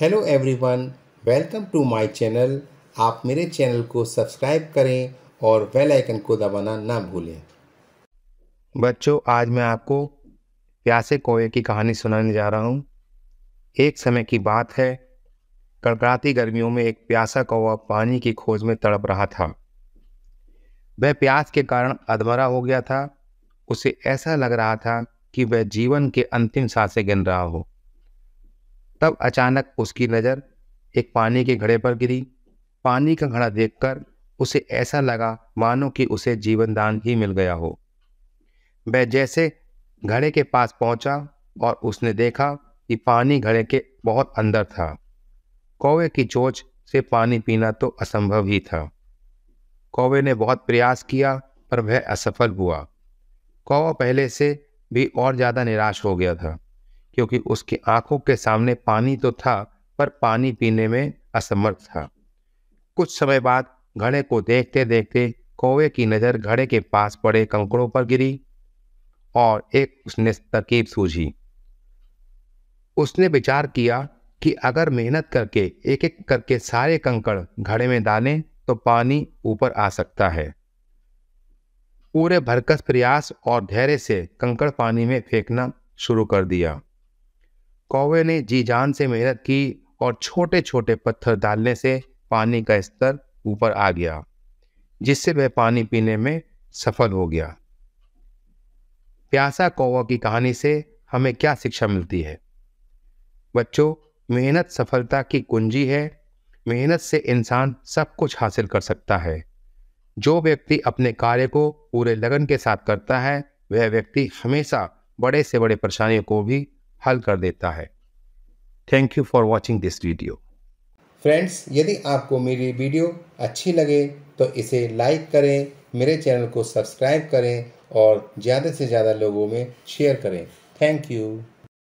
hello everyone welcome to my channel आप मेरे channel को सब्सक्राइब करें और बेल आइकन को दबाना ना भूलें बच्चों आज मैं आपको प्यासे कोए की कहानी सुनाने जा रहा हूँ एक समय की बात है कड़कड़ाती गर्मियों में एक प्यासा कौवा पानी की खोज में तड़प रहा था वह प्यास के कारण अधमरा हो गया था उसे ऐसा लग रहा था कि वह जीवन के अंतिम सांसें गिन रहा हो तब अचानक उसकी नज़र एक पानी के घड़े पर गिरी पानी का घड़ा देखकर उसे ऐसा लगा मानो कि उसे जीवनदान ही मिल गया हो वह जैसे घड़े के पास पहुंचा और उसने देखा कि पानी घड़े के बहुत अंदर था कौवे की चोच से पानी पीना तो असंभव ही था कौवे ने बहुत प्रयास किया पर वह असफल हुआ कौवा पहले से भी और ज़्यादा निराश हो गया था क्योंकि उसकी आंखों के सामने पानी तो था पर पानी पीने में असमर्थ था कुछ समय बाद घड़े को देखते देखते कौवे की नज़र घड़े के पास पड़े कंकड़ों पर गिरी और एक उसने तरकीब सूझी उसने विचार किया कि अगर मेहनत करके एक एक करके सारे कंकड़ घड़े में डालें तो पानी ऊपर आ सकता है पूरे भरकस प्रयास और धैर्य से कंकड़ पानी में फेंकना शुरू कर दिया कौवे ने जी जान से मेहनत की और छोटे छोटे पत्थर डालने से पानी का स्तर ऊपर आ गया जिससे वह पानी पीने में सफल हो गया प्यासा कौवा की कहानी से हमें क्या शिक्षा मिलती है बच्चों मेहनत सफलता की कुंजी है मेहनत से इंसान सब कुछ हासिल कर सकता है जो व्यक्ति अपने कार्य को पूरे लगन के साथ करता है वह व्यक्ति हमेशा बड़े से बड़े परेशानियों को भी हल कर देता है thank you for watching this video friends यदि आपको मेरी वीडियो अच्छी लगे तो इसे लाइक करें मेरे चैनल को सब्सक्राइब करें और ज़्यादा से ज़्यादा लोगों में शेयर करें थैंक यू